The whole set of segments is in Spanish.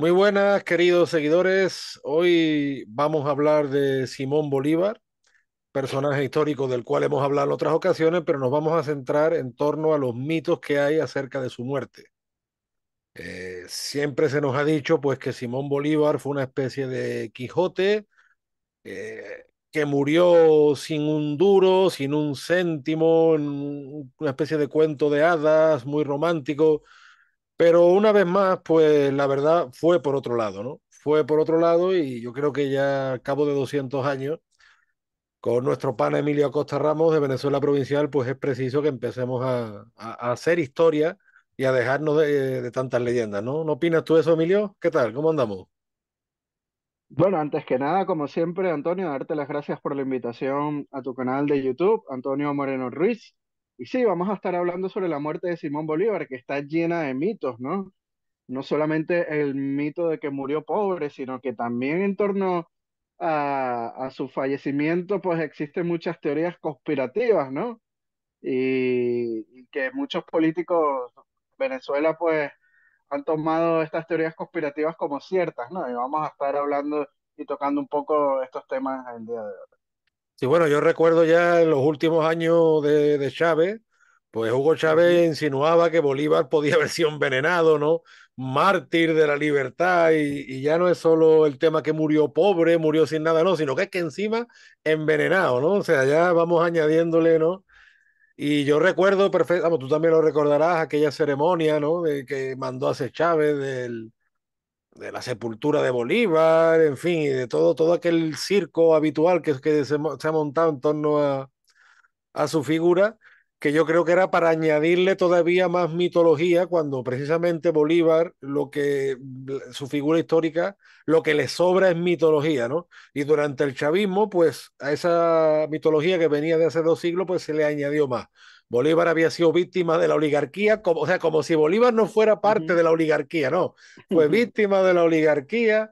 Muy buenas, queridos seguidores. Hoy vamos a hablar de Simón Bolívar, personaje histórico del cual hemos hablado en otras ocasiones, pero nos vamos a centrar en torno a los mitos que hay acerca de su muerte. Eh, siempre se nos ha dicho pues que Simón Bolívar fue una especie de Quijote eh, que murió sin un duro, sin un céntimo, en una especie de cuento de hadas muy romántico pero una vez más, pues la verdad fue por otro lado, ¿no? Fue por otro lado y yo creo que ya al cabo de 200 años, con nuestro pana Emilio Acosta Ramos de Venezuela Provincial, pues es preciso que empecemos a, hacer historia y a dejarnos de, de, tantas leyendas, ¿no? ¿No opinas tú eso, Emilio? ¿Qué tal? ¿Cómo andamos? Bueno, antes que nada, como siempre, Antonio, darte las gracias por la invitación a tu canal de YouTube, Antonio Moreno Ruiz. Y sí, vamos a estar hablando sobre la muerte de Simón Bolívar, que está llena de mitos, ¿no? No solamente el mito de que murió pobre, sino que también en torno a, su fallecimiento, pues existen muchas teorías conspirativas, ¿no? Y, que muchos políticos de Venezuela, pues, han tomado estas teorías conspirativas como ciertas, ¿no? Y vamos a estar hablando y tocando un poco estos temas el día de hoy. Sí, bueno, yo recuerdo ya en los últimos años de, Chávez, pues Hugo Chávez insinuaba que Bolívar podía haber sido envenenado, ¿no? Mártir de la libertad y, ya no es solo el tema que murió pobre, murió sin nada, no, sino que es que encima envenenado, ¿no? O sea, ya vamos añadiéndole, ¿no? Y yo recuerdo perfectamente, tú también lo recordarás, aquella ceremonia, ¿no? De que mandó a hacer Chávez del, de la sepultura de Bolívar, en fin, y de todo, todo aquel circo habitual que, que se, se, ha montado en torno a, a su figura, que yo creo que era para añadirle todavía más mitología cuando precisamente Bolívar, lo que su figura histórica, lo que le sobra es mitología, ¿no? Y durante el chavismo, pues a esa mitología que venía de hace dos siglos, pues se le añadió más. Bolívar había sido víctima de la oligarquía, como, o sea, como si Bolívar no fuera parte de la oligarquía, no, fue víctima de la oligarquía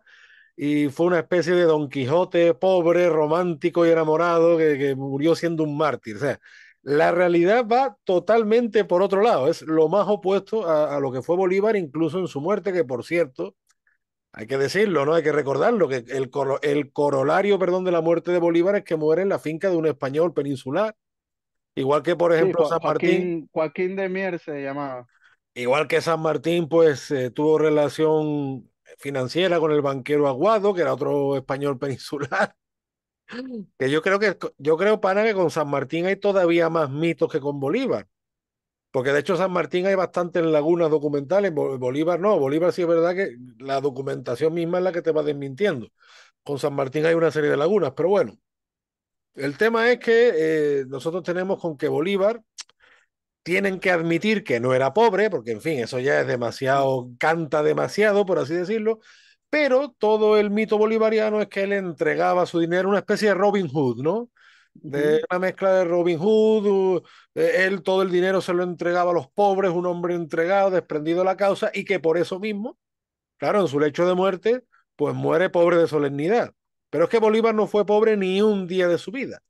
y fue una especie de Don Quijote pobre, romántico y enamorado que, murió siendo un mártir. O sea, la realidad va totalmente por otro lado, es lo más opuesto a, lo que fue Bolívar, incluso en su muerte, que por cierto, hay que decirlo, ¿no? Hay que recordarlo, que el, el corolario, perdón, de la muerte de Bolívar es que muere en la finca de un español peninsular Igual que, por ejemplo, San Martín. Joaquín, de Mier se llamaba. Igual que San Martín, pues eh, tuvo relación financiera con el banquero Aguado, que era otro español peninsular. Que yo creo que, yo creo, para que con San Martín hay todavía más mitos que con Bolívar. Porque de hecho San Martín hay bastantes lagunas documentales, Bolívar no, Bolívar sí es verdad que la documentación misma es la que te va desmintiendo. Con San Martín hay una serie de lagunas, pero bueno, el tema es que eh, nosotros tenemos con que Bolívar tienen que admitir que no era pobre, porque en fin, eso ya es demasiado, canta demasiado, por así decirlo, pero todo el mito bolivariano es que él entregaba su dinero, una especie de Robin Hood, ¿no? de una mezcla de Robin Hood, eh, él todo el dinero se lo entregaba a los pobres, un hombre entregado, desprendido de la causa, y que por eso mismo, claro, en su lecho de muerte, pues muere pobre de solemnidad. Pero es que Bolívar no fue pobre ni un día de su vida.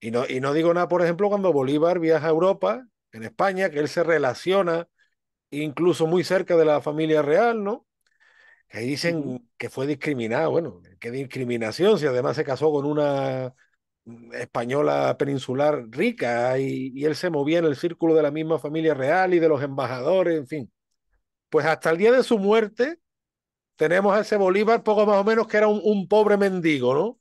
Y no, y no digo nada, por ejemplo, cuando Bolívar viaja a Europa, en España, que él se relaciona incluso muy cerca de la familia real, ¿no? Que dicen que fue discriminado. Bueno, qué discriminación, si además se casó con una española peninsular rica y, él se movía en el círculo de la misma familia real y de los embajadores, en fin. Pues hasta el día de su muerte, tenemos a ese Bolívar poco más o menos que era un, pobre mendigo, ¿no?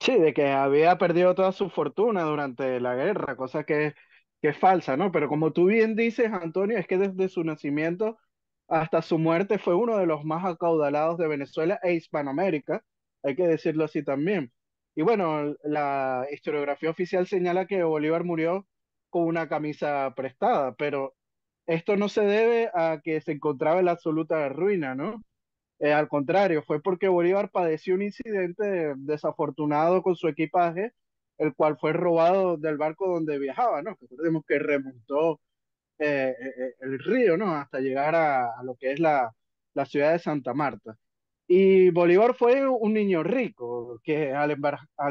Sí, de que había perdido toda su fortuna durante la guerra, cosa que, que es falsa, ¿no? Pero como tú bien dices, Antonio, es que desde su nacimiento hasta su muerte fue uno de los más acaudalados de Venezuela e Hispanoamérica, hay que decirlo así también. Y bueno, la historiografía oficial señala que Bolívar murió con una camisa prestada, pero esto no se debe a que se encontraba en la absoluta ruina, ¿no? Eh, al contrario, fue porque Bolívar padeció un incidente desafortunado con su equipaje, el cual fue robado del barco donde viajaba, ¿no? Recordemos que remontó eh, eh, el río, ¿no? Hasta llegar a, lo que es la, ciudad de Santa Marta. Y Bolívar fue un niño rico, que al,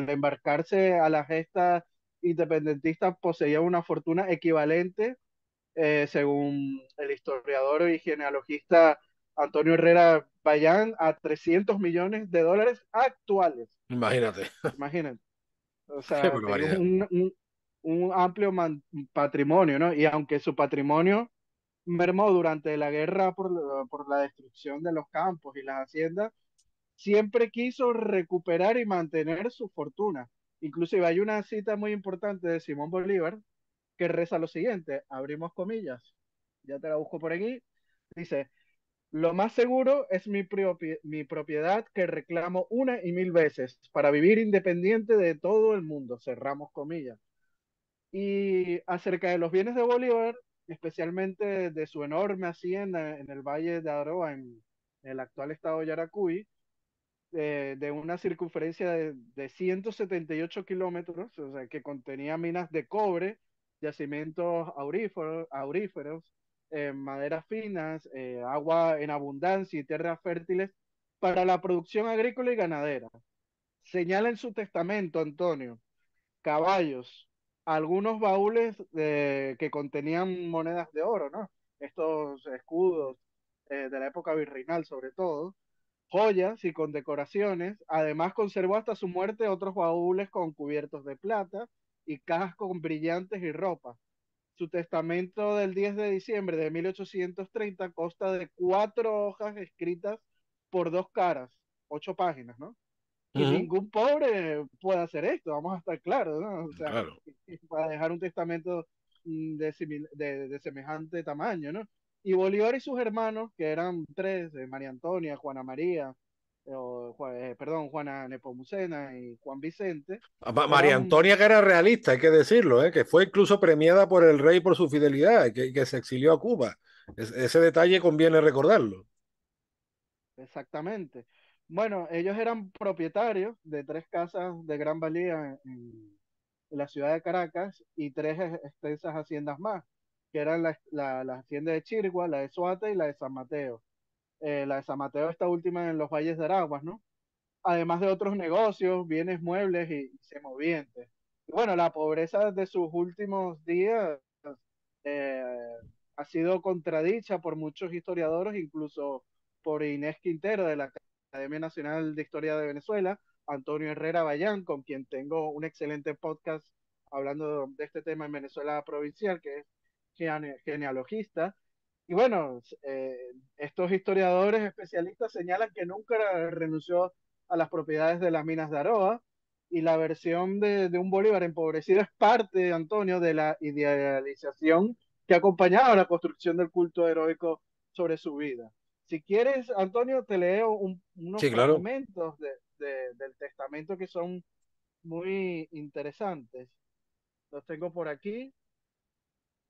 embarcarse a la gesta independentista poseía una fortuna equivalente eh, según el historiador y genealogista Antonio Herrera Bayán, a 300 millones de dólares actuales. Imagínate. Imagínate. O sea, un, un, un, amplio patrimonio, ¿no? Y aunque su patrimonio mermó durante la guerra por, por la destrucción de los campos y las haciendas, siempre quiso recuperar y mantener su fortuna. Inclusive hay una cita muy importante de Simón Bolívar, que reza lo siguiente, abrimos comillas, ya te la busco por aquí, dice, lo más seguro es mi, mi propiedad que reclamo una y mil veces para vivir independiente de todo el mundo, cerramos comillas. Y acerca de los bienes de Bolívar, especialmente de su enorme hacienda en el Valle de Aroa, en el actual estado de Yaracuy, eh, de, una circunferencia de, de 178 kilómetros, o sea, que contenía minas de cobre, yacimientos auríferos, auríferos eh, maderas finas, eh, agua en abundancia y tierras fértiles para la producción agrícola y ganadera. Señala en su testamento, Antonio, caballos, algunos baúles que contenían monedas de oro, ¿no? Estos escudos eh, de la época virreinal sobre todo, joyas y condecoraciones. Además conservó hasta su muerte otros baúles con cubiertos de plata y cajas con brillantes y ropa. Su testamento del 10 de diciembre de 1830 consta de cuatro hojas escritas por dos caras, ocho páginas, ¿no? Y ningún pobre puede hacer esto, vamos a estar claros, ¿no? O sea, para dejar un testamento mm, de, de, de, semejante tamaño, ¿no? Y Bolívar y sus hermanos, que eran tres, eh, María Antonia, Juana María eh, perdón, Juana Nepomucena y Juan Vicente. Ah, María Antonia, que era realista, hay que decirlo, eh, que fue incluso premiada por el rey por su fidelidad, que, que se exilió a Cuba. ese detalle conviene recordarlo. Exactamente. Bueno, ellos eran propietarios de tres casas de gran valía en, la ciudad de Caracas y tres extensas haciendas más, que eran la, hacienda de Chirgua, la de Suate y la de San Mateo eh, la de San Mateo, esta última en los valles de Araguas, ¿no? Además de otros negocios, bienes muebles y, se semovientes. bueno, la pobreza de sus últimos días eh, ha sido contradicha por muchos historiadores, incluso por Inés Quintero de la Academia Nacional de Historia de Venezuela, Antonio Herrera Bayán, con quien tengo un excelente podcast hablando de este tema en Venezuela provincial, que es genealogista, y bueno, eh, estos historiadores especialistas señalan que nunca renunció a las propiedades de las minas de Aroa y la versión de, un Bolívar empobrecido es parte, Antonio, de la idealización que acompañaba la construcción del culto heroico sobre su vida. Si quieres, Antonio, te leo unos documentos del testamento que son muy interesantes. Los tengo por aquí.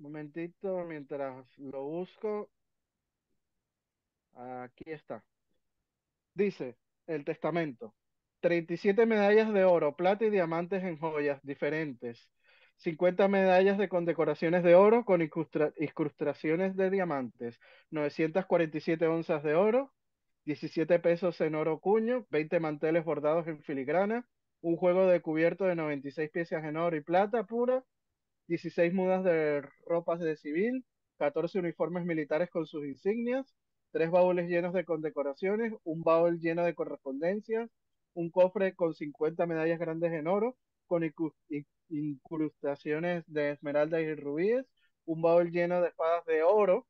Momentito, mientras lo busco. Aquí está. Dice, el testamento. 37 medallas de oro, plata y diamantes en joyas diferentes. 50 medallas de condecoraciones de oro con incrustaciones de diamantes. 947 onzas de oro. 17 pesos en oro cuño. 20 manteles bordados en filigrana. Un juego de cubierto de 96 piezas en oro y plata pura 16 mudas de ropas de civil, 14 uniformes militares con sus insignias, tres baúles llenos de condecoraciones, un baúl lleno de correspondencias, un cofre con 50 medallas grandes en oro, con incrustaciones de esmeraldas y rubíes, un baúl lleno de espadas de oro,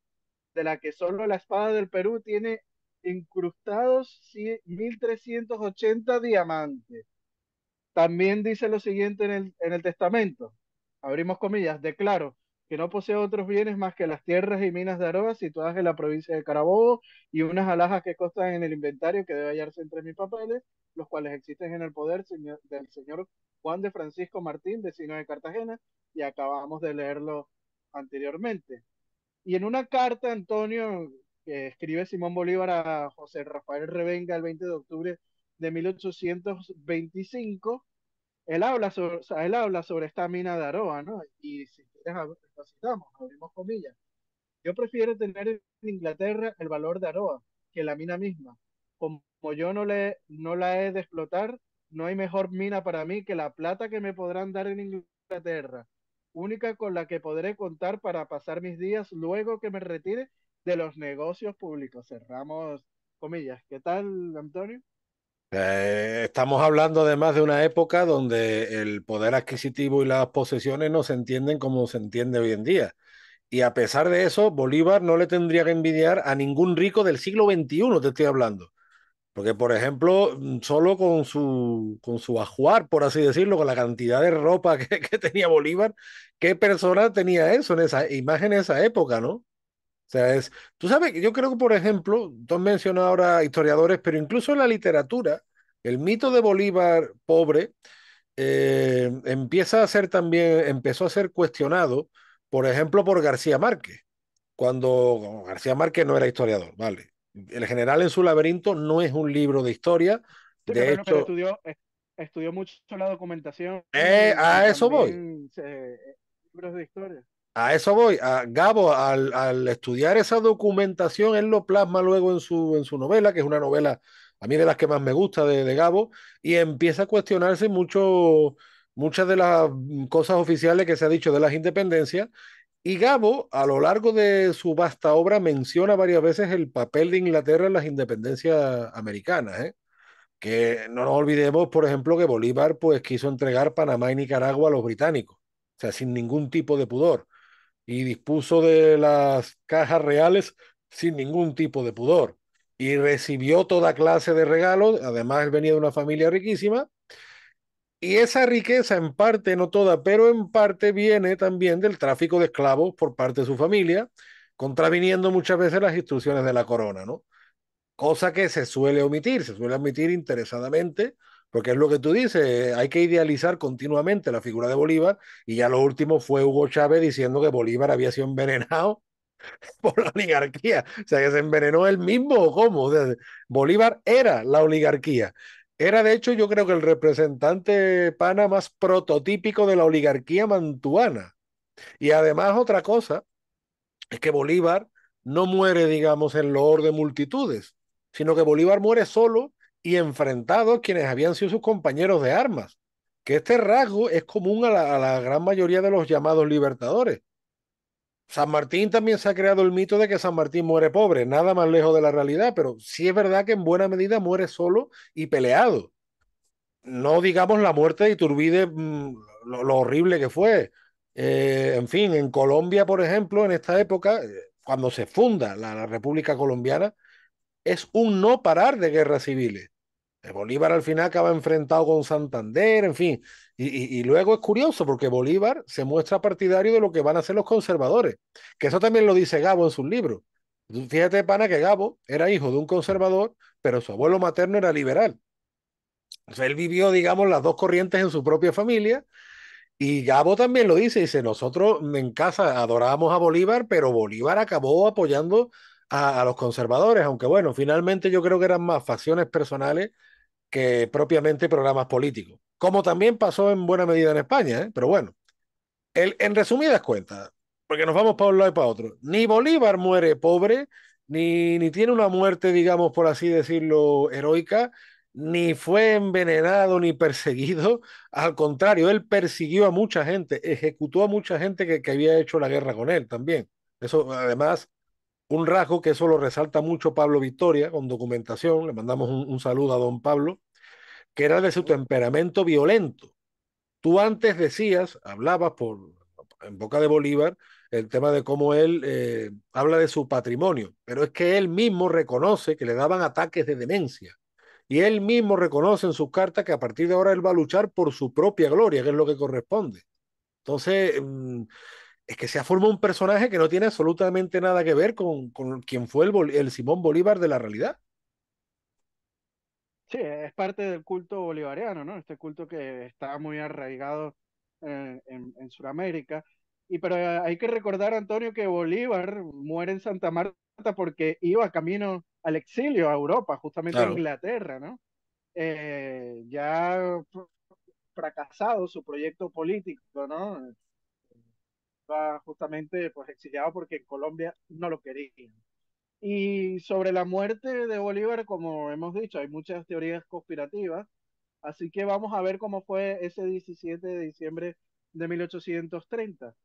de la que solo la espada del Perú tiene incrustados 1380 diamantes. También dice lo siguiente el, en el testamento abrimos comillas, declaro que no posee otros bienes más que las tierras y minas de Aroa situadas en la provincia de Carabobo y unas alhajas que constan en el inventario que debe hallarse entre mis papeles, los cuales existen en el poder señor, del señor Juan de Francisco Martín, vecino de Cartagena, y acabamos de leerlo anteriormente. Y en una carta, Antonio, que escribe Simón Bolívar a José Rafael Revenga el 20 de octubre de 1825, él habla sobre, él habla sobre esta mina de Aroa, ¿no? Y si quieres, lo abrimos comillas. Yo prefiero tener en Inglaterra el valor de Aroa que la mina misma. Como yo no, le, no la he de explotar, no hay mejor mina para mí que la plata que me podrán dar en Inglaterra, única con la que podré contar para pasar mis días luego que me retire de los negocios públicos. Cerramos comillas. ¿Qué tal, Antonio? Eh, estamos hablando además de una época donde el poder adquisitivo y las posesiones no se entienden como se entiende hoy en día. Y a pesar de eso, Bolívar no le tendría que envidiar a ningún rico del siglo XXI, te estoy hablando. Porque, por ejemplo, mm, solo con su, con su ajuar, por así decirlo, con la cantidad de ropa que, que tenía Bolívar, ¿qué persona tenía eso en esa imagen en esa época, no? sea, tú sabes, yo creo que, por ejemplo, tú has mencionado ahora historiadores, pero incluso en la literatura, el mito de Bolívar pobre eh, empieza a ser también, empezó a ser cuestionado, por ejemplo, por García Márquez, cuando García Márquez no era historiador, ¿vale? El general en su laberinto no es un libro de historia. de hecho, estudió, mucho la documentación. Eh, a eso voy. Eh, libros de historia a eso voy. A Gabo, al, estudiar esa documentación, él lo plasma luego en su, en su novela, que es una novela a mí de las que más me gusta de, Gabo, y empieza a cuestionarse mucho, muchas de las mm, cosas oficiales que se ha dicho de las independencias. Y Gabo, a lo largo de su vasta obra, menciona varias veces el papel de Inglaterra en las independencias americanas. ¿eh? Que no nos olvidemos, por ejemplo, que Bolívar pues, quiso entregar Panamá y Nicaragua a los británicos, o sea, sin ningún tipo de pudor y dispuso de las cajas reales sin ningún tipo de pudor y recibió toda clase de regalos, además venía de una familia riquísima, y esa riqueza en parte, no toda, pero en parte viene también del tráfico de esclavos por parte de su familia, contraviniendo muchas veces las instrucciones de la corona, ¿no? Cosa que se suele omitir, se suele omitir interesadamente porque es lo que tú dices, hay que idealizar continuamente la figura de Bolívar y ya lo último fue Hugo Chávez diciendo que Bolívar había sido envenenado por la oligarquía. O sea, que se envenenó él mismo o cómo. Bolívar era la oligarquía. Era, de hecho, yo creo que el representante pana más prototípico de la oligarquía mantuana. Y además, otra cosa es que Bolívar no muere, digamos, en loor de multitudes, sino que Bolívar muere solo y enfrentados quienes habían sido sus compañeros de armas, que este rasgo es común a la, gran mayoría de los llamados libertadores. San Martín también se ha creado el mito de que San Martín muere pobre, nada más lejos de la realidad, pero sí es verdad que en buena medida muere solo y peleado. No digamos la muerte de Iturbide, mm, lo, horrible que fue. Eh, en fin, en Colombia, por ejemplo, en esta época, eh, cuando se funda la República Colombiana, es un no parar de guerras civiles. Eh, Bolívar al final acaba enfrentado con Santander, en fin. Y, luego es curioso porque Bolívar se muestra partidario de lo que van a hacer los conservadores, que eso también lo dice Gabo en su libro. Fíjate, pana, que Gabo era hijo de un conservador, pero su abuelo materno era liberal. O él vivió, digamos, las dos corrientes en su propia familia. Y Gabo también lo dice, dice, nosotros en casa adorábamos a Bolívar, pero Bolívar acabó apoyando a los conservadores, aunque bueno, finalmente yo creo que eran más facciones personales que propiamente programas políticos, como también pasó en buena medida en España, ¿eh? pero bueno, en resumidas cuentas, porque nos vamos para un lado y para otro, ni Bolívar muere pobre, ni, ni tiene una muerte, digamos, por así decirlo, heroica, ni fue envenenado ni perseguido, al contrario, él persiguió a mucha gente, ejecutó a mucha gente que, que había hecho la guerra con él también. Eso además un rasgo que eso lo resalta mucho Pablo Victoria con documentación, le mandamos un, saludo a don Pablo, que era de su temperamento violento. Tú antes decías, hablabas por, en boca de Bolívar, el tema de cómo él eh, habla de su patrimonio, pero es que él mismo reconoce que le daban ataques de demencia. Y él mismo reconoce en sus cartas que a partir de ahora él va a luchar por su propia gloria, que es lo que corresponde. Entonces, mm, es que se ha formado un personaje que no tiene absolutamente nada que ver con, con quien fue el, Simón Bolívar de la realidad. Sí, es parte del culto bolivariano, ¿no? Este culto que está muy arraigado en, Sudamérica. Y pero eh, hay que recordar, Antonio, que Bolívar muere en Santa Marta porque iba camino al exilio a Europa, justamente a Inglaterra, ¿no? Eh, ya fracasado su proyecto político, ¿no? va justamente pues exiliado porque en Colombia no lo querían. Y sobre la muerte de Bolívar, como hemos dicho, hay muchas teorías conspirativas, así que vamos a ver cómo fue ese 17 de diciembre de 1830.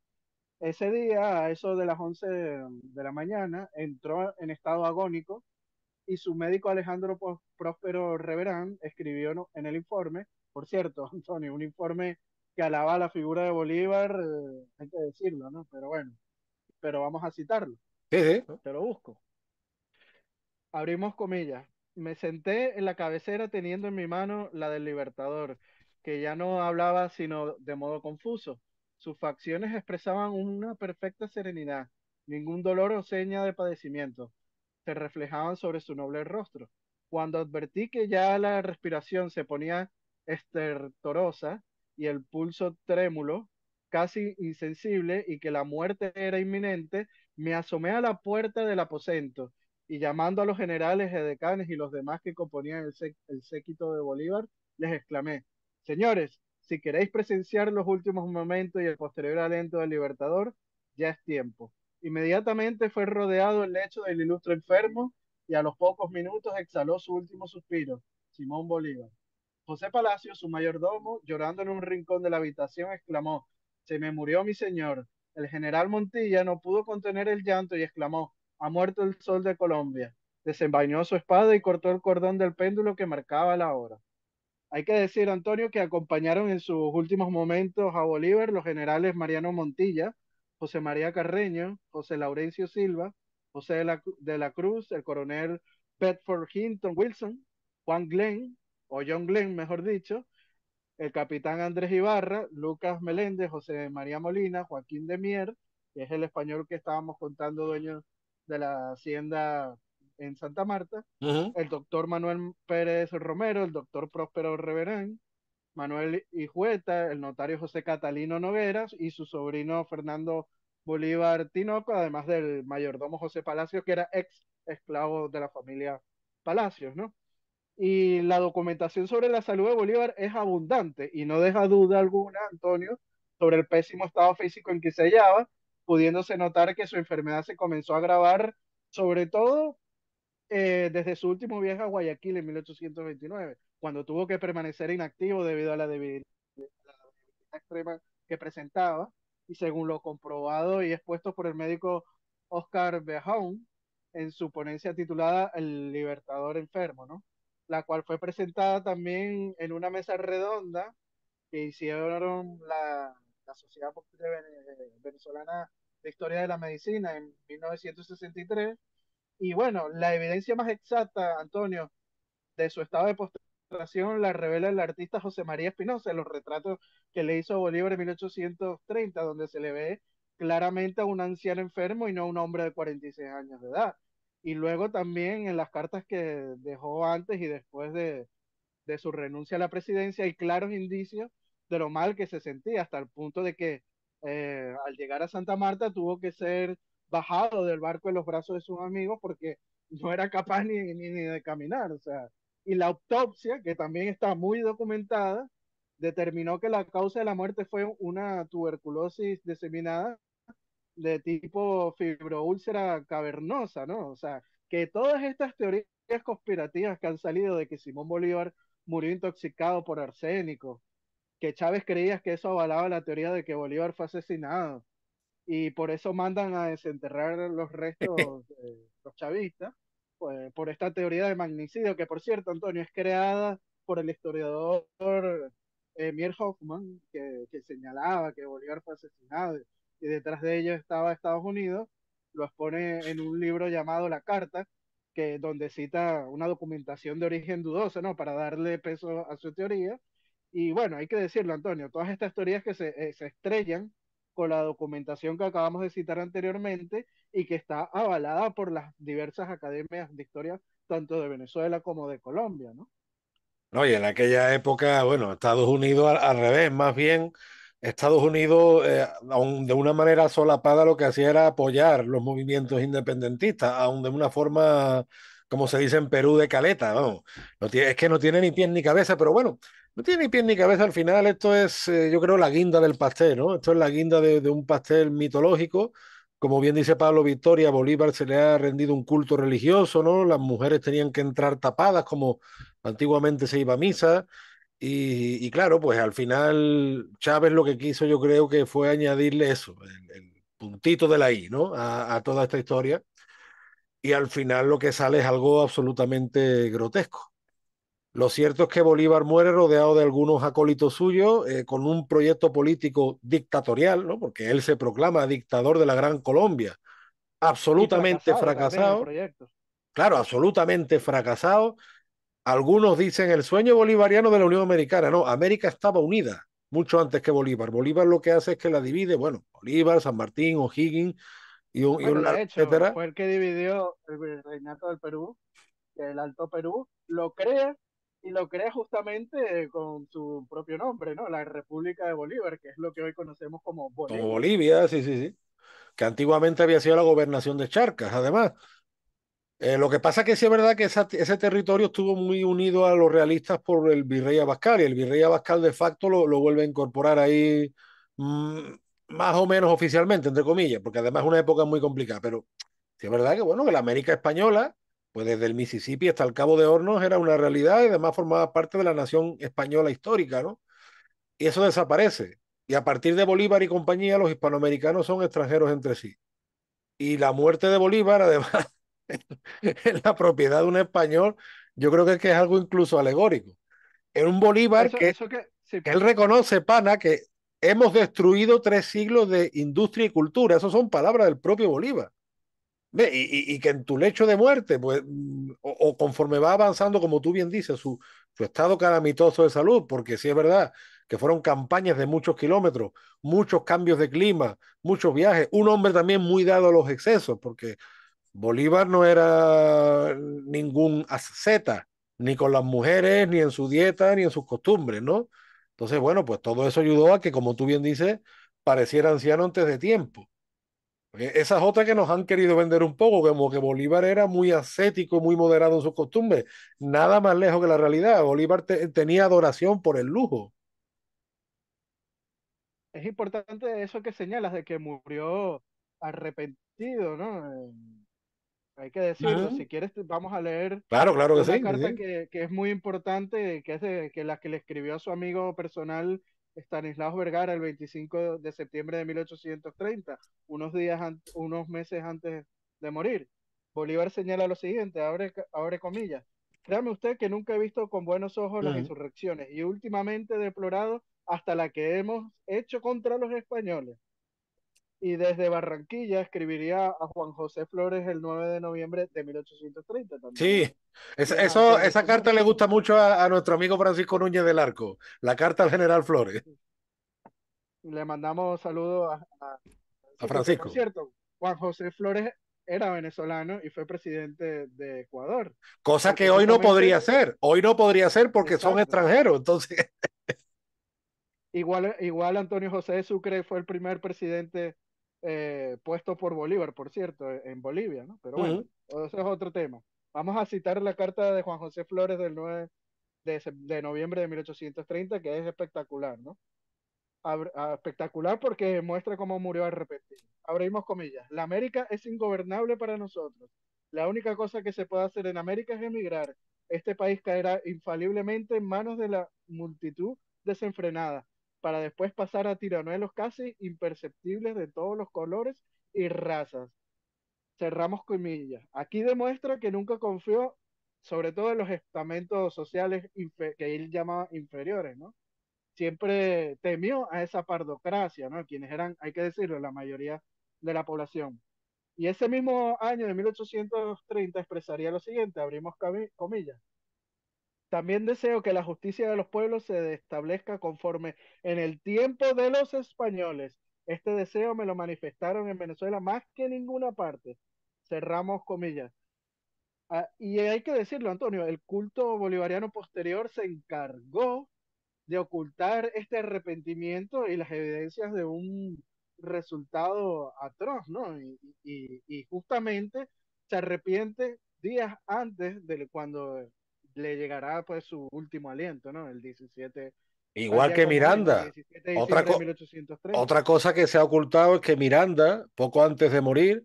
Ese día, a eso de las 11 de la mañana, entró en estado agónico y su médico Alejandro Próspero Reverán escribió en el informe, por cierto, Antonio, un informe que alaba la figura de Bolívar, eh, hay que decirlo, ¿no? Pero bueno, pero vamos a citarlo. Te lo busco. Abrimos comillas. Me senté en la cabecera teniendo en mi mano la del Libertador, que ya no hablaba sino de modo confuso. Sus facciones expresaban una perfecta serenidad, ningún dolor o seña de padecimiento. Se reflejaban sobre su noble rostro. Cuando advertí que ya la respiración se ponía estertorosa, y el pulso trémulo, casi insensible, y que la muerte era inminente, me asomé a la puerta del aposento y llamando a los generales, edecanes y los demás que componían el, séquito de Bolívar, les exclamé, señores, si queréis presenciar los últimos momentos y el posterior alento del libertador, ya es tiempo. Inmediatamente fue rodeado el lecho del ilustre enfermo y a los pocos minutos exhaló su último suspiro, Simón Bolívar. José Palacio, su mayordomo, llorando en un rincón de la habitación, exclamó, Se me murió mi señor. El general Montilla no pudo contener el llanto y exclamó, Ha muerto el sol de Colombia. Desenvainó su espada y cortó el cordón del péndulo que marcaba la hora. Hay que decir, Antonio, que acompañaron en sus últimos momentos a Bolívar los generales Mariano Montilla, José María Carreño, José Laurencio Silva, José de la, de la Cruz, el coronel Bedford Hinton Wilson, Juan Glenn, o John Glenn, mejor dicho, el capitán Andrés Ibarra, Lucas Meléndez, José María Molina, Joaquín de Mier, que es el español que estábamos contando, dueño de la hacienda en Santa Marta, el doctor Manuel Pérez Romero, el doctor Próspero Reverán, Manuel Hijueta, el notario José Catalino Nogueras y su sobrino Fernando Bolívar Tinoco, además del mayordomo José Palacios, que era ex esclavo de la familia Palacios, ¿no? y la documentación sobre la salud de Bolívar es abundante y no deja duda alguna, Antonio, sobre el pésimo estado físico en que se hallaba, pudiéndose notar que su enfermedad se comenzó a agravar, sobre todo eh, desde su último viaje a Guayaquil en 1829, cuando tuvo que permanecer inactivo debido a la debilidad, extrema que presentaba, y según lo comprobado y expuesto por el médico Oscar Bejaun en su ponencia titulada El Libertador Enfermo, ¿no? la cual fue presentada también en una mesa redonda que hicieron la, la Sociedad eh, Venezolana de Historia de la Medicina en 1963. Y bueno, la evidencia más exacta, Antonio, de su estado de postración la revela el artista José María Espinosa en los retratos que le hizo Bolívar en 1830, donde se le ve claramente a un anciano enfermo y no a un hombre de 46 años de edad y luego también en las cartas que dejó antes y después de, su renuncia a la presidencia hay claros indicios de lo mal que se sentía, hasta el punto de que eh, al llegar a Santa Marta tuvo que ser bajado del barco en los brazos de sus amigos porque no era capaz ni, ni, de caminar. O sea, y la autopsia, que también está muy documentada, determinó que la causa de la muerte fue una tuberculosis diseminada de tipo fibroúlcera cavernosa, ¿no? O sea, que todas estas teorías conspirativas que han salido de que Simón Bolívar murió intoxicado por arsénico, que Chávez creía que eso avalaba la teoría de que Bolívar fue asesinado y por eso mandan a desenterrar los restos de los chavistas, pues, por esta teoría de magnicidio, que por cierto, Antonio, es creada por el historiador eh, Mier Hoffman, que, señalaba que Bolívar fue asesinado y detrás de ellos estaba Estados Unidos, lo expone en un libro llamado La Carta, que, donde cita una documentación de origen dudoso ¿no? Para darle peso a su teoría. Y bueno, hay que decirlo, Antonio, todas estas teorías que se, eh, se estrellan con la documentación que acabamos de citar anteriormente y que está avalada por las diversas academias de historia, tanto de Venezuela como de Colombia, ¿no? No, y en aquella época, bueno, Estados Unidos al revés, más bien Estados Unidos, eh, aun de una manera solapada, lo que hacía era apoyar los movimientos independentistas, aun de una forma, como se dice en Perú, de caleta. Vamos. es que no tiene ni pies ni cabeza, pero bueno, no tiene ni pies ni cabeza al final. Esto es, eh, yo creo, la guinda del pastel, ¿no? Esto es la guinda de, un pastel mitológico. Como bien dice Pablo Victoria, a Bolívar se le ha rendido un culto religioso, ¿no? Las mujeres tenían que entrar tapadas, como antiguamente se iba a misa. Y, claro, pues al final Chávez lo que quiso yo creo que fue añadirle eso, el, puntito de la I, ¿no? A, toda esta historia. Y al final lo que sale es algo absolutamente grotesco. Lo cierto es que Bolívar muere rodeado de algunos acólitos suyos, eh, con un proyecto político dictatorial, ¿no? Porque él se proclama dictador de la Gran Colombia, absolutamente fracasado claro, absolutamente fracasado algunos dicen el sueño bolivariano de la Unión Americana. No, América estaba unida mucho antes que Bolívar. Bolívar lo que hace es que la divide, bueno, Bolívar, San Martín, O'Higgins, y, un, y etcétera. Fue el que dividió el reinato del Perú, el Alto Perú, lo crea y lo crea justamente con su propio nombre, ¿no? La República de Bolívar, que es lo que hoy conocemos como Bolivia. Como Bolivia, sí, sí, sí. Que antiguamente había sido la gobernación de Charcas, además. Eh, lo que pasa es que sí es verdad que ese territorio estuvo muy unido a los realistas por el virrey Abascal y el virrey Abascal de facto lo, vuelve a incorporar ahí mm, más o menos oficialmente, entre comillas, porque además es una época muy complicada, pero sí es verdad que bueno, que la América española, pues desde el Mississippi hasta el Cabo de Hornos era una realidad y además formaba parte de la nación española histórica, ¿no? Y eso desaparece. Y a partir de Bolívar y compañía, los hispanoamericanos son extranjeros entre sí. Y la muerte de Bolívar, además, en la propiedad de un español, yo creo que es, algo incluso alegórico. En un Bolívar que, él reconoce, pana, que hemos destruido tres siglos de industria y cultura. eso son palabras del propio Bolívar. Y, y, que en tu lecho de muerte, pues, mm, o, conforme va avanzando, como tú bien dices, su, su estado calamitoso de salud, porque sí es verdad que fueron campañas de muchos kilómetros, muchos cambios de clima, muchos viajes, un hombre también muy dado a los excesos, porque Bolívar no era ningún asceta, ni con las mujeres, ni en su dieta, ni en sus costumbres, ¿no? Entonces, bueno, pues todo eso ayudó a que, como tú bien dices, pareciera anciano antes de tiempo. E, Esas otras que nos han querido vender un poco, como que Bolívar era muy ascético, muy moderado en sus costumbres, nada más lejos que la realidad. Bolívar tenía adoración por el lujo. Es importante eso que señalas, de que murió arrepentido, ¿no? Hay que decirlo, si quieres vamos a leer claro, una carta Que, es muy importante, que es que la que le escribió a su amigo personal Stanislaus Vergara el 25 de septiembre de 1830, unos días, unos meses antes de morir. Bolívar señala lo siguiente, abre, abre comillas, Créame usted que nunca he visto con buenos ojos las insurrecciones y últimamente deplorado hasta la que hemos hecho contra los españoles y desde Barranquilla escribiría a Juan José Flores el 9 de noviembre de 1830. También. Sí, eso, esa carta le gusta mucho a, nuestro amigo Francisco Núñez del Arco, la carta al general Flores. Le mandamos saludos a, a, Francisco. cierto, Juan José Flores era venezolano y fue presidente de Ecuador. Cosa que hoy no podría ser, hoy no podría ser porque son extranjeros, entonces... Igual, igual Antonio José de Sucre fue el primer presidente eh, puesto por Bolívar, por cierto, e, en Bolivia, ¿no? Pero bueno, eso es otro tema. Vamos a citar la carta de Juan José Flores del 9 de, de noviembre de 1830, que es espectacular, ¿no? Ah, espectacular porque muestra cómo murió arrepentido. Abrimos comillas. La América es ingobernable para nosotros. La única cosa que se puede hacer en América es emigrar. Este país caerá infaliblemente en manos de la multitud desenfrenada, para después pasar a tiranuelos casi imperceptibles de todos los colores y razas. Cerramos comillas. Aquí demuestra que nunca confió, sobre todo en los estamentos sociales que él llamaba inferiores, ¿no? Siempre temió a esa pardocracia, ¿no? Quienes eran, hay que decirlo, la mayoría de la población. Y ese mismo año de 1830 expresaría lo siguiente, abrimos comillas, también deseo que la justicia de los pueblos se establezca conforme en el tiempo de los españoles. Este deseo me lo manifestaron en Venezuela más que en ninguna parte. Cerramos comillas. Ah, y hay que decirlo, Antonio, el culto bolivariano posterior se encargó de ocultar este arrepentimiento y las evidencias de un resultado atroz, ¿no? Y, y justamente se arrepiente días antes de cuando le llegará pues su último aliento, ¿no? El 17. Igual que Miranda. otra, cosa que se ha ocultado es que Miranda, poco antes de morir,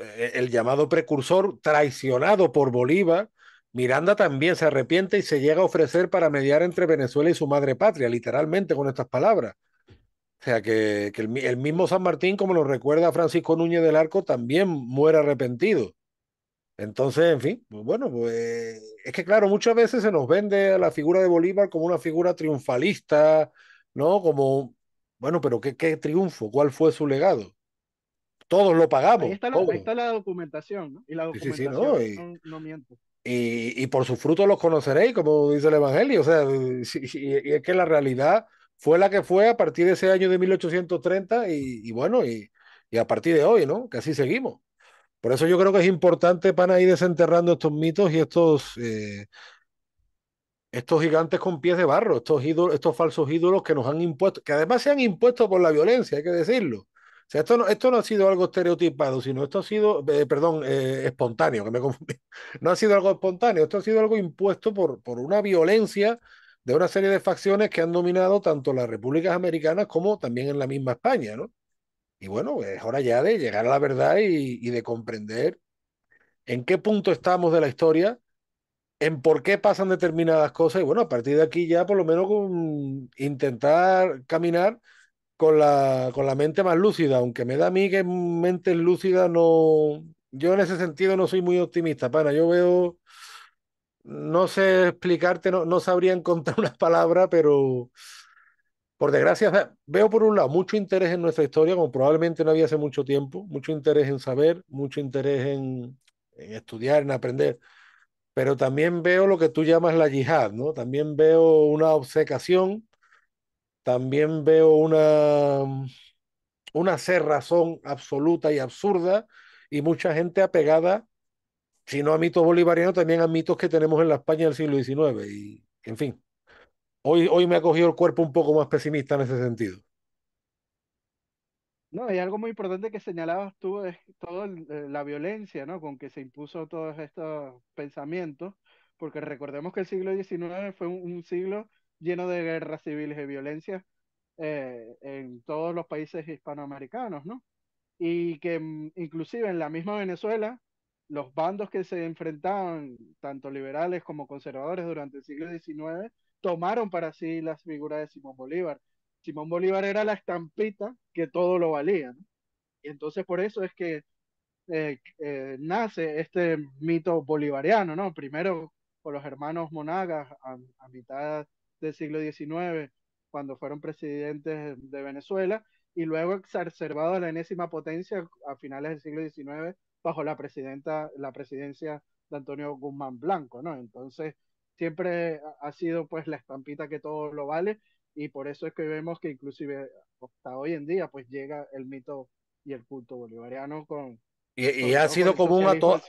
eh, el llamado precursor, traicionado por Bolívar, Miranda también se arrepiente y se llega a ofrecer para mediar entre Venezuela y su madre patria, literalmente con estas palabras. O sea, que, el, mismo San Martín, como lo recuerda Francisco Núñez del Arco, también muere arrepentido. Entonces, en fin, pues, bueno, pues, eh, es que claro, muchas veces se nos vende a la figura de Bolívar como una figura triunfalista, ¿no? Como, bueno, pero ¿qué, qué triunfo? ¿Cuál fue su legado? Todos lo pagamos. Ahí está la, documentación, ¿no? Y la documentación no, y, miento. Y, por sus frutos los conoceréis, como dice el Evangelio. O sea, es que la realidad fue la que fue a partir de ese año de 1830 y, y bueno, y, y a partir de hoy, ¿no? Que así seguimos. Por eso yo creo que es importante para ir desenterrando estos mitos y estos, eh, estos gigantes con pies de barro, estos, ídolos, estos falsos ídolos que nos han impuesto, que además se han impuesto por la violencia, hay que decirlo. O sea, esto no, esto no ha sido algo estereotipado, sino esto ha sido, eh, perdón, eh, espontáneo, que me No ha sido algo espontáneo, esto ha sido algo impuesto por, por una violencia de una serie de facciones que han dominado tanto las repúblicas americanas como también en la misma España, ¿no? Y bueno, es hora ya de llegar a la verdad y, de comprender en qué punto estamos de la historia, en por qué pasan determinadas cosas y bueno, a partir de aquí ya por lo menos con, intentar caminar con la, con la mente más lúcida, aunque me da a mí que mente lúcida no... Yo en ese sentido no soy muy optimista, pana, yo veo... No sé explicarte, no, no sabría encontrar una palabra, pero por desgracia, veo por un lado mucho interés en nuestra historia, como probablemente no había hace mucho tiempo, mucho interés en saber, mucho interés en, estudiar, en aprender, pero también veo lo que tú llamas la yihad, ¿no? También veo una obsecación, también veo una, una cerrazón absoluta y absurda y mucha gente apegada, si no a mitos bolivarianos, también a mitos que tenemos en la España del siglo XIX y, en fin. Hoy, me ha cogido el cuerpo un poco más pesimista en ese sentido. No, hay algo muy importante que señalabas tú es toda eh, la violencia, ¿no? Con que se impuso todos estos pensamientos, porque recordemos que el siglo XIX fue un, siglo lleno de guerras civiles y violencia eh, en todos los países hispanoamericanos, ¿no? Y que mm, inclusive en la misma Venezuela, los bandos que se enfrentaban, tanto liberales como conservadores durante el siglo XIX, tomaron para sí las figuras de Simón Bolívar. Simón Bolívar era la estampita que todo lo valía. Y entonces por eso es que eh, eh, nace este mito bolivariano, ¿no? Primero por los hermanos Monagas a, mitad del siglo XIX, cuando fueron presidentes de Venezuela, y luego exacerbado a la enésima potencia a finales del siglo XIX bajo la, presidenta, la presidencia de Antonio Guzmán Blanco, ¿no? Entonces, siempre ha sido pues la estampita que todo lo vale y por eso es que vemos que inclusive hasta hoy en día pues llega el mito y el culto bolivariano con, y, ha sido común a todos.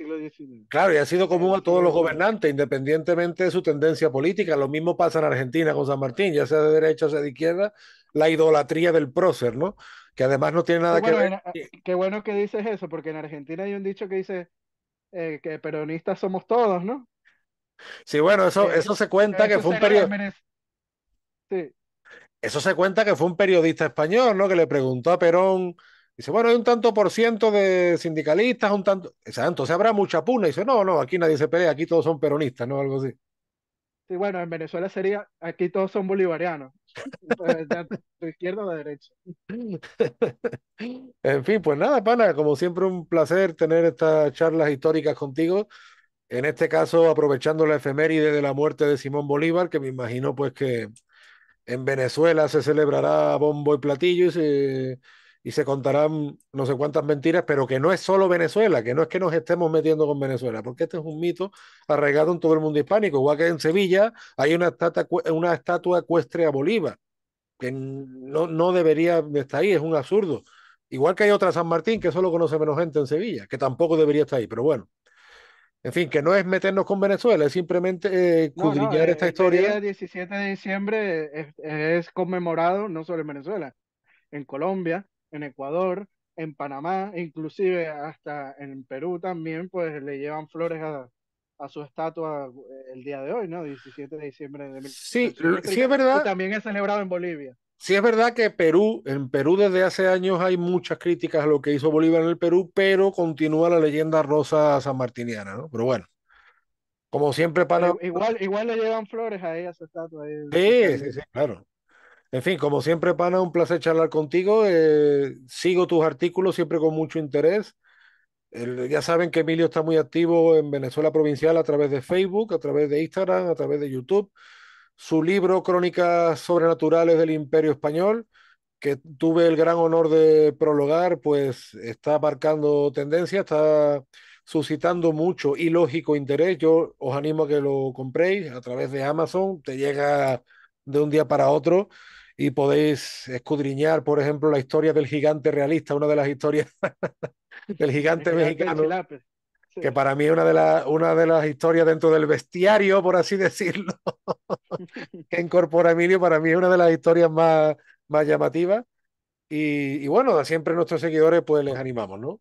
Claro, y ha sido común a todos los gobernantes, independientemente de su tendencia política. Lo mismo pasa en Argentina con San Martín, ya sea de derecha o sea de izquierda, la idolatría del prócer, ¿no? Que además no tiene nada que ver. qué bueno que dices eso, porque en Argentina hay un dicho que dice eh, que peronistas somos todos, ¿no? Sí, bueno, eso, eh, eso se cuenta que fue un Sí. Eso se cuenta que fue un periodista español, ¿no? Que le preguntó a Perón. Dice, bueno, hay un tanto por ciento de sindicalistas, un tanto. O sea, entonces habrá mucha puna. Y dice, no, no, aquí nadie se pelea, aquí todos son peronistas, ¿no? Algo así. Sí, bueno, en Venezuela sería, aquí todos son bolivarianos. Pues, de izquierda o de derecha. en fin, pues nada, pana, como siempre, un placer tener estas charlas históricas contigo. En este caso, aprovechando la efeméride de la muerte de Simón Bolívar, que me imagino pues que en Venezuela se celebrará bombo y platillo y se, y se contarán no sé cuántas mentiras, pero que no es solo Venezuela, que no es que nos estemos metiendo con Venezuela, porque este es un mito arraigado en todo el mundo hispánico, igual que en Sevilla hay una estatua, una estatua ecuestre a Bolívar, que no, no debería estar ahí, es un absurdo. Igual que hay otra San Martín, que solo conoce menos gente en Sevilla, que tampoco debería estar ahí, pero bueno, en fin, que no es meternos con Venezuela, es simplemente eh, eh esta este historia. El 17 de diciembre es, conmemorado no solo en Venezuela, en Colombia, en Ecuador, en Panamá, e inclusive hasta en Perú también, pues le llevan flores a, a su estatua eh, el día de hoy, ¿no? 17 de diciembre de Sí, sí es verdad. también es celebrado en Bolivia. Sí es verdad que Perú, en Perú desde hace años hay muchas críticas a lo que hizo Bolívar en el Perú, pero continúa la leyenda rosa sanmartiniana, ¿no? Pero bueno, como siempre pana... Igual, igual le llevan flores a esa estatua. Eh, sí, sí, claro. En fin, como siempre, Pana, un placer charlar contigo. Eh, sigo tus artículos siempre con mucho interés. ya saben que Emilio está muy activo en Venezuela Provincial a través de Facebook, a través de Instagram, a través de YouTube su libro Crónicas Sobrenaturales del Imperio Español, que tuve el gran honor de prologar, pues está marcando tendencia, está suscitando mucho y lógico interés. Yo os animo a que lo compréis a través de Amazon, te llega de un día para otro y podéis escudriñar, por ejemplo, la historia del gigante realista, una de las historias del gigante, gigante mexicano que para mí es una de, una de las historias dentro del bestiario, por así decirlo, que incorpora Emilio, para mí es una de las historias más, más llamativas. Y, y bueno, siempre nuestros seguidores pues les animamos, ¿no?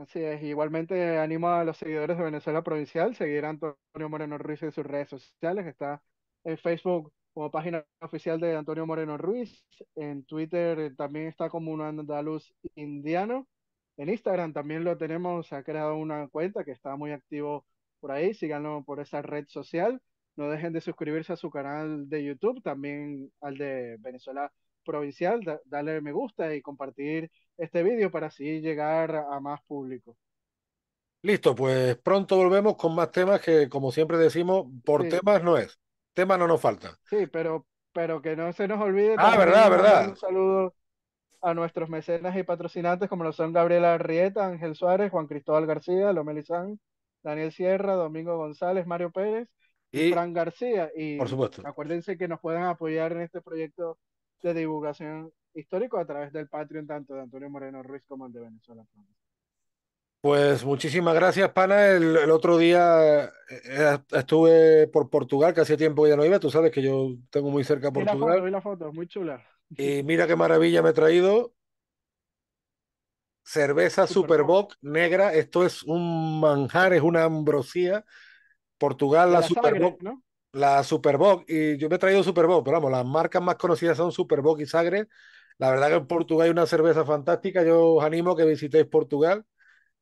Así es, igualmente animo a los seguidores de Venezuela Provincial a seguir a Antonio Moreno Ruiz en sus redes sociales, está en Facebook como página oficial de Antonio Moreno Ruiz, en Twitter también está como un andaluz indiano, en Instagram también lo tenemos, se ha creado una cuenta que está muy activo por ahí, síganlo por esa red social. No dejen de suscribirse a su canal de YouTube, también al de Venezuela Provincial, darle me gusta y compartir este vídeo para así llegar a más público. Listo, pues pronto volvemos con más temas que, como siempre decimos, por temas no es. Temas no nos faltan. Sí, pero, pero que no se nos olvide. Ah, verdad, verdad. Un saludo a nuestros mecenas y patrocinantes, como lo son Gabriela Arrieta, Ángel Suárez, Juan Cristóbal García, Lomelizán, Daniel Sierra, Domingo González, Mario Pérez y, Fran García. Y por supuesto. acuérdense que nos pueden apoyar en este proyecto de divulgación histórico a través del Patreon, tanto de Antonio Moreno Ruiz como el de Venezuela. Pues muchísimas gracias, Pana. El, otro día eh, eh, estuve por Portugal, que hacía tiempo que ya no iba. Tú sabes que yo tengo muy cerca Portugal. Vi la foto, muy chula. Y mira qué maravilla me he traído. Cerveza Superboc negra. Esto es un manjar, es una ambrosía. Portugal, la, la La Superboc. Y yo me he traído Superboc, pero vamos, las marcas más conocidas son Superboc y Sagres. La verdad que en Portugal hay una cerveza fantástica. Yo os animo a que visitéis Portugal.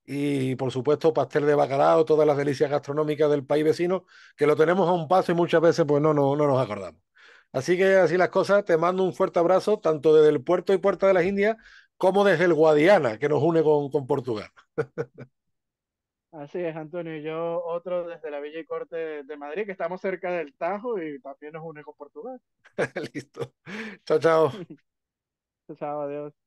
Y por supuesto, pastel de bacalao, todas las delicias gastronómicas del país vecino, que lo tenemos a un paso y muchas veces pues no, no, no nos acordamos. Así que así las cosas, te mando un fuerte abrazo, tanto desde el puerto y puerta de las Indias, como desde el Guadiana, que nos une con, con Portugal. Así es, Antonio. Y yo otro desde la Villa y Corte de Madrid, que estamos cerca del Tajo y también nos une con Portugal. Listo. Chao, Chao, chao. chao, adiós.